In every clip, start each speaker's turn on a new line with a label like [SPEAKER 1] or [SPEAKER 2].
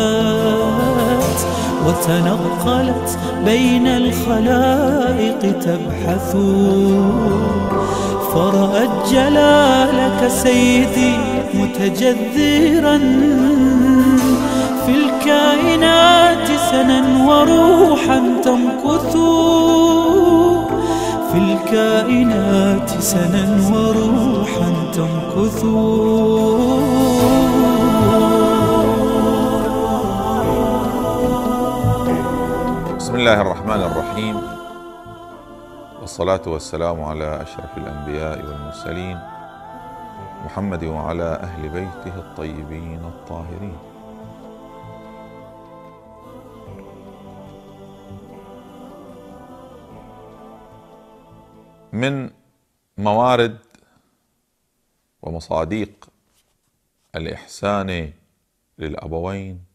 [SPEAKER 1] وجاءت وتنقلت بين الخلائق تبحث فرأت جلالك سيدي متجذرا في الكائنات سنا وروحا تمكث في الكائنات سنا وروحا تمكث
[SPEAKER 2] بسم الله الرحمن الرحيم والصلاة والسلام على أشرف الأنبياء والمرسلين محمد وعلى أهل بيته الطيبين الطاهرين من موارد ومصاديق الإحسان للأبوين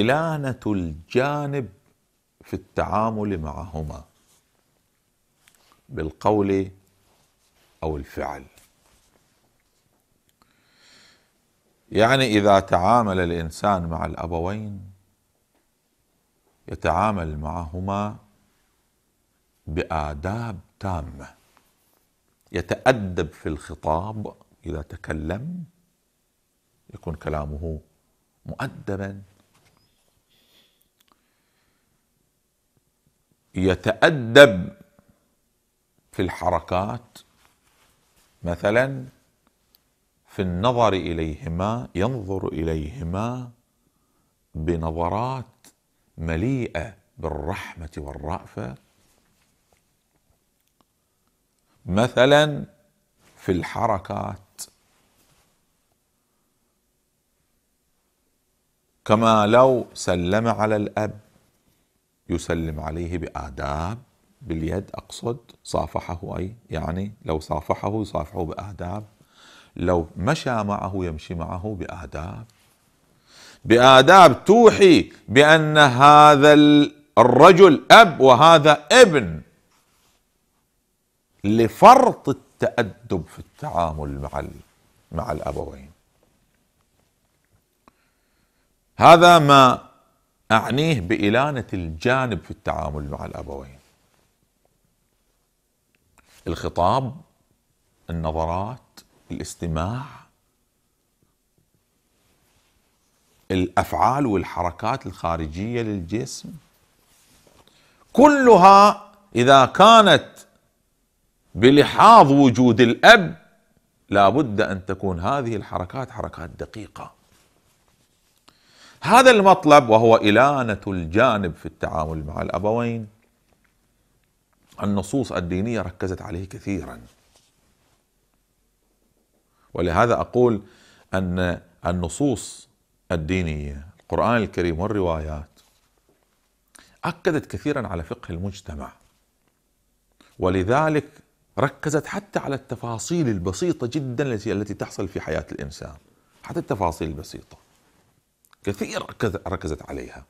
[SPEAKER 2] إلانة الجانب في التعامل معهما بالقول أو الفعل يعني إذا تعامل الإنسان مع الأبوين يتعامل معهما بآداب تامة يتأدب في الخطاب إذا تكلم يكون كلامه مؤدبا يتأدب في الحركات مثلا في النظر إليهما ينظر إليهما بنظرات مليئة بالرحمة والرأفة مثلا في الحركات كما لو سلم على الأب يسلم عليه بآداب باليد أقصد صافحه أي يعني لو صافحه يصافحه بآداب لو مشى معه يمشي معه بآداب بآداب توحي بأن هذا الرجل أب وهذا ابن لفرط التأدب في التعامل مع مع الأبوين هذا ما أعنيه بإلانة الجانب في التعامل مع الأبوين الخطاب النظرات الاستماع الأفعال والحركات الخارجية للجسم كلها إذا كانت بلحاظ وجود الأب لابد أن تكون هذه الحركات حركات دقيقة هذا المطلب وهو إلانة الجانب في التعامل مع الأبوين النصوص الدينية ركزت عليه كثيرا ولهذا أقول أن النصوص الدينية القرآن الكريم والروايات أكدت كثيرا على فقه المجتمع ولذلك ركزت حتى على التفاصيل البسيطة جدا التي تحصل في حياة الإنسان حتى التفاصيل البسيطة كثير ركزت عليها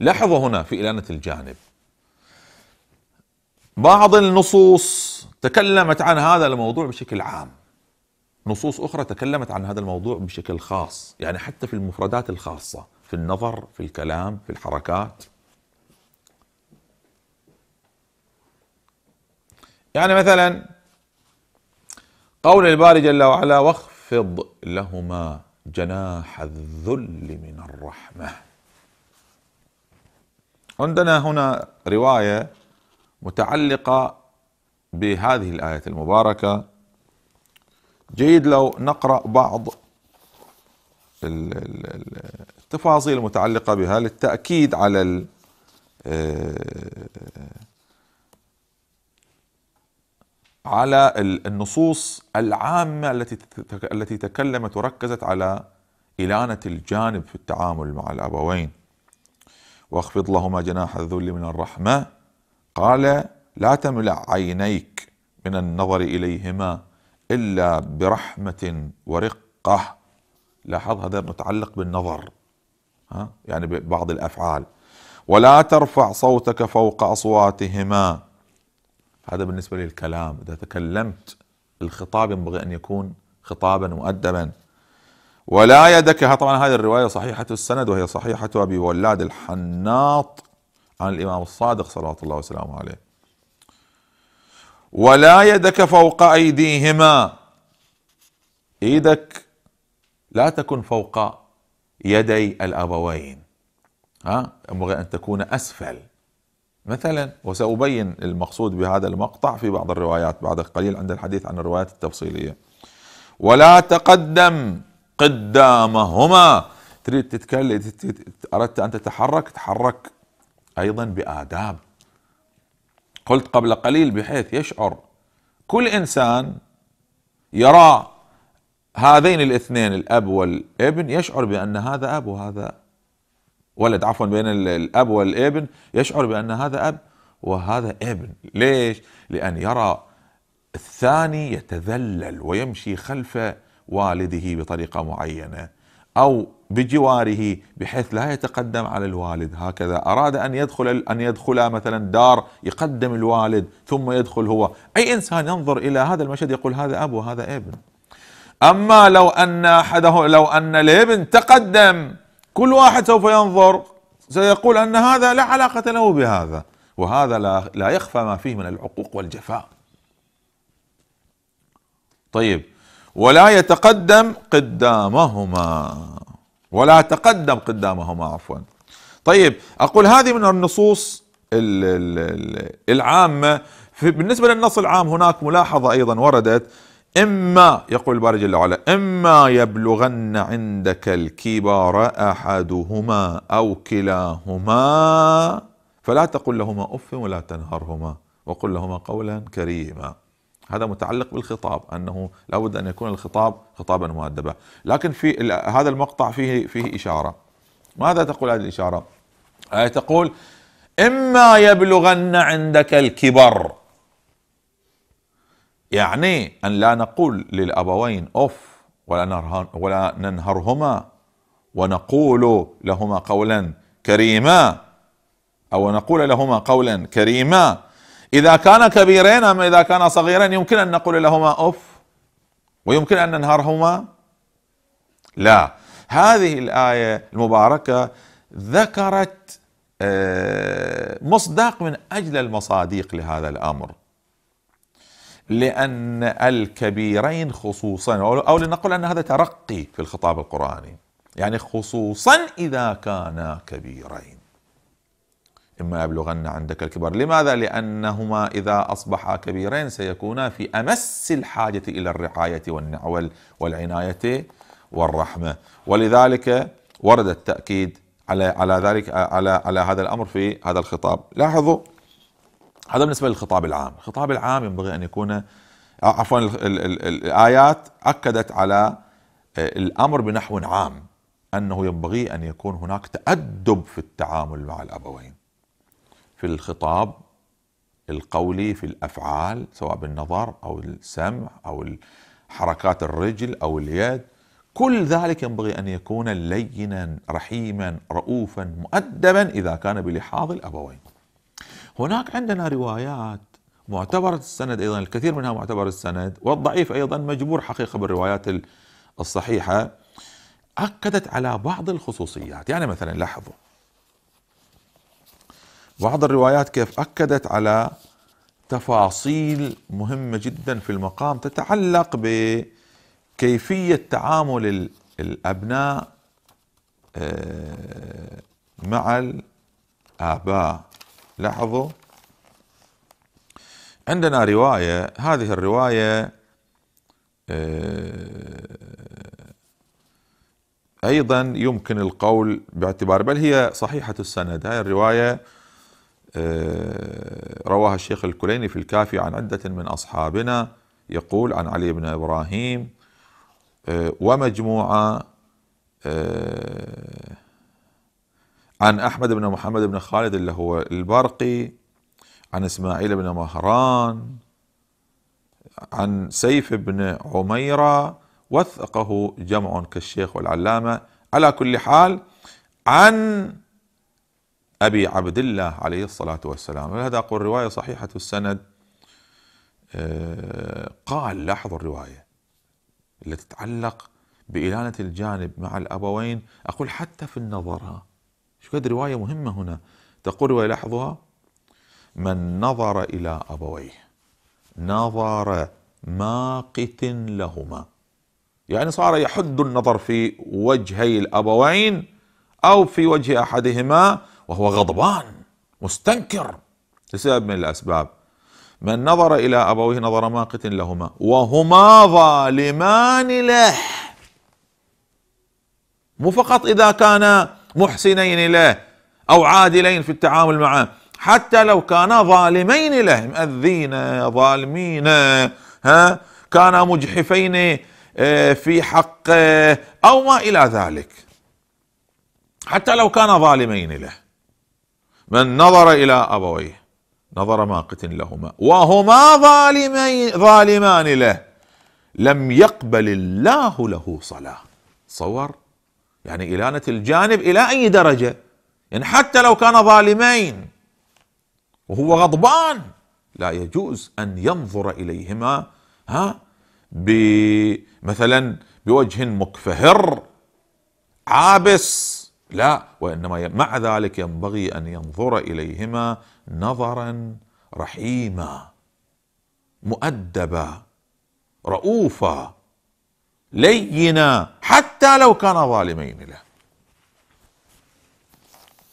[SPEAKER 2] لاحظوا هنا في إلانة الجانب بعض النصوص تكلمت عن هذا الموضوع بشكل عام نصوص أخرى تكلمت عن هذا الموضوع بشكل خاص يعني حتى في المفردات الخاصة في النظر في الكلام في الحركات يعني مثلا قول الباري جل وعلا وخف واخفض لهما جناح الذل من الرحمه عندنا هنا روايه متعلقه بهذه الايه المباركه جيد لو نقرا بعض التفاصيل المتعلقه بها للتاكيد على آه، على النصوص العامة التي التي تكلمت وركزت على إلانة الجانب في التعامل مع الأبوين واخفض لهما جناح الذل من الرحمة قال لا تملع عينيك من النظر إليهما إلا برحمة ورقة لاحظ هذا متعلق بالنظر ها؟ يعني ببعض الأفعال ولا ترفع صوتك فوق أصواتهما هذا بالنسبة للكلام إذا تكلمت الخطاب ينبغي أن يكون خطابا مؤدبا ولا يدك طبعا هذه الرواية صحيحة السند وهي صحيحة أبي ولاد الحناط عن الإمام الصادق صلوات الله وسلامه عليه ولا يدك فوق أيديهما إيدك لا تكن فوق يدي الأبوين ها ينبغي أن تكون أسفل مثلا وسأبين المقصود بهذا المقطع في بعض الروايات بعد قليل عند الحديث عن الروايات التفصيلية ولا تقدم قدامهما تريد تتكلم أردت أن تتحرك تحرك أيضا بآداب قلت قبل قليل بحيث يشعر كل إنسان يرى هذين الاثنين الأب والابن يشعر بأن هذا أب وهذا ولد عفوا بين الاب والابن يشعر بان هذا اب وهذا ابن ليش لان يرى الثاني يتذلل ويمشي خلف والده بطريقه معينه او بجواره بحيث لا يتقدم على الوالد هكذا اراد ان يدخل ان يدخل مثلا دار يقدم الوالد ثم يدخل هو اي انسان ينظر الى هذا المشهد يقول هذا اب وهذا ابن اما لو ان احده لو ان الابن تقدم كل واحد سوف ينظر سيقول ان هذا لا علاقه له بهذا وهذا لا, لا يخفى ما فيه من العقوق والجفاء طيب ولا يتقدم قدامهما ولا تقدم قدامهما عفوا طيب اقول هذه من النصوص العامه بالنسبه للنص العام هناك ملاحظه ايضا وردت إما يقول الباري جل وعلا إما يبلغن عندك الكبر أحدهما أو كلاهما فلا تقل لهما أف ولا تنهرهما وقل لهما قولا كريما هذا متعلق بالخطاب أنه لابد أن يكون الخطاب خطابا مؤدبا لكن في هذا المقطع فيه فيه إشارة ماذا تقول هذه الإشارة آية تقول إما يبلغن عندك الكبر يعني أن لا نقول للأبوين أف ولا, ولا ننهرهما ونقول لهما قولا كريما أو نقول لهما قولا كريما إذا كان كبيرين أم إذا كان صغيرين يمكن أن نقول لهما أف ويمكن أن ننهرهما لا هذه الآية المباركة ذكرت آه، مصداق من أجل المصاديق لهذا الأمر لأن الكبيرين خصوصا أو لنقل أن هذا ترقي في الخطاب القرآني يعني خصوصا إذا كانا كبيرين إما يبلغن عندك الكبر لماذا؟ لأنهما إذا أصبحا كبيرين سيكونا في أمس الحاجة إلى الرعاية والنعول والعناية والرحمة ولذلك ورد التأكيد على على ذلك على على هذا الأمر في هذا الخطاب لاحظوا هذا بالنسبة للخطاب العام الخطاب العام ينبغي أن يكون آه، عفوا الآيات أكدت على آه، الأمر بنحو عام أنه ينبغي أن يكون هناك تأدب في التعامل مع الأبوين في الخطاب القولي في الأفعال سواء بالنظر أو السمع أو حركات الرجل أو اليد كل ذلك ينبغي أن يكون لينا رحيما رؤوفا مؤدبا إذا كان بلحاظ الأبوين هناك عندنا روايات معتبرة السند أيضا الكثير منها معتبر السند والضعيف أيضا مجبور حقيقة بالروايات الصحيحة أكدت على بعض الخصوصيات يعني مثلا لاحظوا بعض الروايات كيف أكدت على تفاصيل مهمة جدا في المقام تتعلق بكيفية تعامل الأبناء آه، مع الآباء لاحظوا عندنا رواية هذه الرواية آه، أيضا يمكن القول باعتبار بل هي صحيحة السند هذه الرواية آه، رواها الشيخ الكليني في الكافي عن عدة من أصحابنا يقول عن علي بن إبراهيم آه، ومجموعة عن أحمد بن محمد بن خالد اللي هو البرقي عن إسماعيل بن مهران عن سيف بن عميرة وثقه جمع كالشيخ والعلامة على كل حال عن أبي عبد الله عليه الصلاة والسلام هذا أقول رواية صحيحة السند آه، قال لاحظوا الرواية التي تتعلق بإلانة الجانب مع الأبوين أقول حتى في النظرة شو قد رواية مهمة هنا تقول ويلاحظها من نظر إلى أبويه نظر ماقت لهما يعني صار يحد النظر في وجهي الأبوين أو في وجه أحدهما وهو غضبان مستنكر لسبب من الأسباب من نظر إلى أبويه نظر ماقت لهما وهما ظالمان له مو فقط إذا كان محسنين له أو عادلين في التعامل معه حتى لو كانا ظالمين له مأذين ظالمين ها كانا مجحفين آه، في حقه آه، أو ما إلى ذلك حتى لو كانا ظالمين له من نظر إلى أبويه نظر ما قتل لهما وهما ظالمين ظالمان له لم يقبل الله له صلاة صور يعني إلانة الجانب إلى أي درجة يعني حتى لو كان ظالمين وهو غضبان لا يجوز أن ينظر إليهما ها مثلا بوجه مكفهر عابس لا وإنما مع ذلك ينبغي أن ينظر إليهما نظرا رحيما مؤدبا رؤوفا لينا حتى لو كان ظالمين له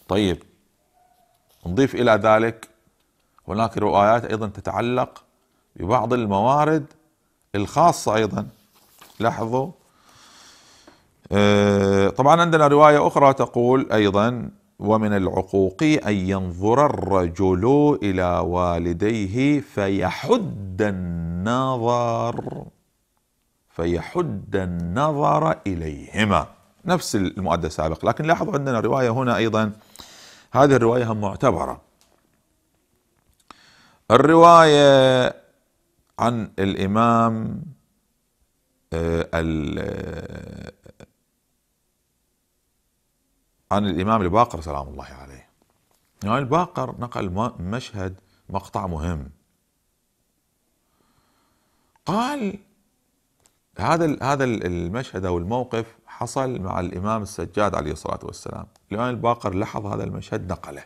[SPEAKER 2] طيب نضيف الى ذلك هناك روايات ايضا تتعلق ببعض الموارد الخاصه ايضا لاحظوا آه، طبعا عندنا روايه اخرى تقول ايضا ومن العقوق ان ينظر الرجل الى والديه فيحد النظر فيحد النظر إليهما نفس المؤدى السابق لكن لاحظوا عندنا رواية هنا أيضا هذه الرواية هم معتبرة الرواية عن الإمام آه، آه، عن الإمام الباقر سلام الله عليه الإمام يعني الباقر نقل مشهد مقطع مهم قال هذا هذا المشهد او الموقف حصل مع الامام السجاد عليه الصلاه والسلام، الامام الباقر لاحظ هذا المشهد نقله.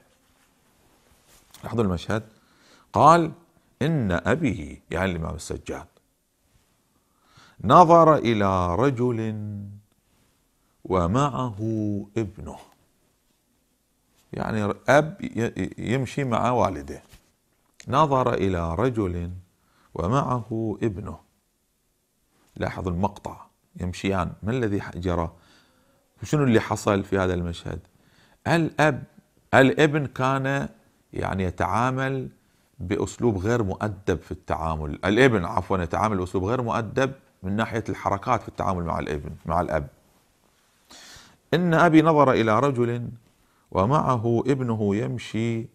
[SPEAKER 2] لاحظوا المشهد قال ان ابي يعني الامام السجاد نظر الى رجل ومعه ابنه يعني اب يمشي مع والده نظر الى رجل ومعه ابنه لاحظ المقطع يمشيان ما الذي جرى وشنو اللي حصل في هذا المشهد الأب الابن كان يعني يتعامل بأسلوب غير مؤدب في التعامل الابن عفوا يتعامل بأسلوب غير مؤدب من ناحية الحركات في التعامل مع الابن مع الأب إن أبي نظر إلى رجل ومعه ابنه يمشي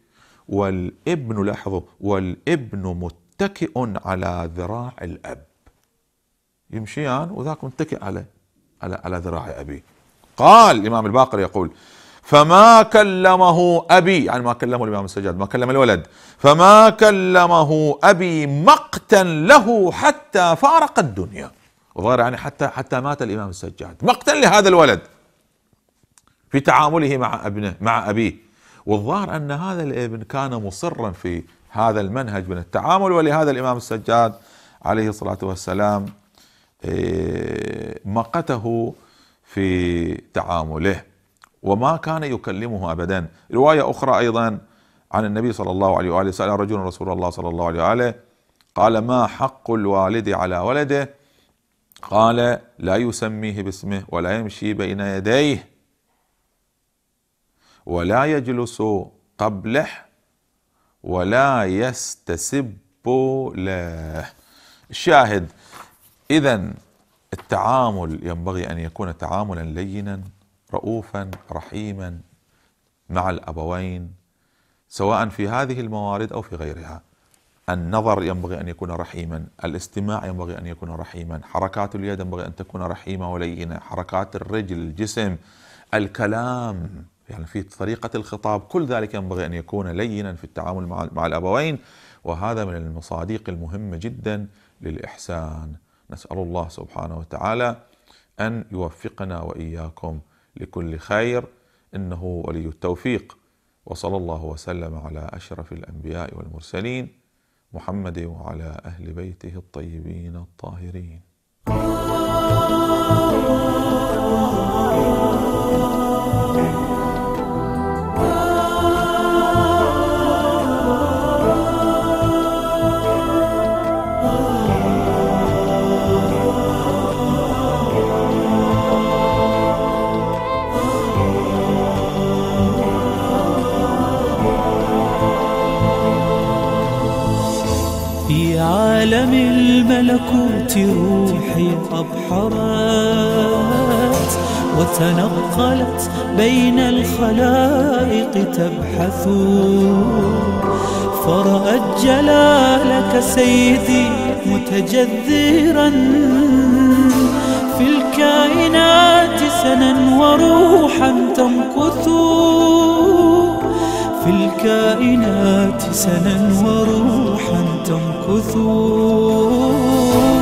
[SPEAKER 2] والابن لاحظوا والابن متكئ على ذراع الأب يمشيان وذاك متكئ على على على ذراع أبيه قال الإمام الباقر يقول فما كلمه أبي يعني ما كلمه الإمام السجاد ما كلم الولد فما كلمه أبي مقتا له حتى فارق الدنيا وظهر يعني حتى حتى مات الإمام السجاد مقتا لهذا الولد في تعامله مع ابنه مع أبيه والظاهر أن هذا الابن كان مصرا في هذا المنهج من التعامل ولهذا الإمام السجاد عليه الصلاة والسلام إيه، مقته في تعامله وما كان يكلمه ابدا روايه اخرى ايضا عن النبي صلى الله عليه واله سال رجل رسول الله صلى الله عليه واله قال ما حق الوالد على ولده قال لا يسميه باسمه ولا يمشي بين يديه ولا يجلس قبله ولا يستسب له الشاهد اذا التعامل ينبغي ان يكون تعاملا لينا رؤوفا رحيما مع الابوين سواء في هذه الموارد او في غيرها. النظر ينبغي ان يكون رحيما، الاستماع ينبغي ان يكون رحيما، حركات اليد ينبغي ان تكون رحيمه ولينه، حركات الرجل، الجسم، الكلام يعني في طريقه الخطاب، كل ذلك ينبغي ان يكون لينا في التعامل مع مع الابوين وهذا من المصادق المهمه جدا للاحسان. نسال الله سبحانه وتعالى ان يوفقنا واياكم لكل خير انه ولي التوفيق وصلى الله وسلم على اشرف الانبياء والمرسلين محمد وعلى اهل بيته الطيبين الطاهرين.
[SPEAKER 1] حالت بين الخلائق تبحث فرأت جلالك سيدي متجذرا في الكائنات سنا وروحا تمكث في الكائنات سنا وروحا تمكث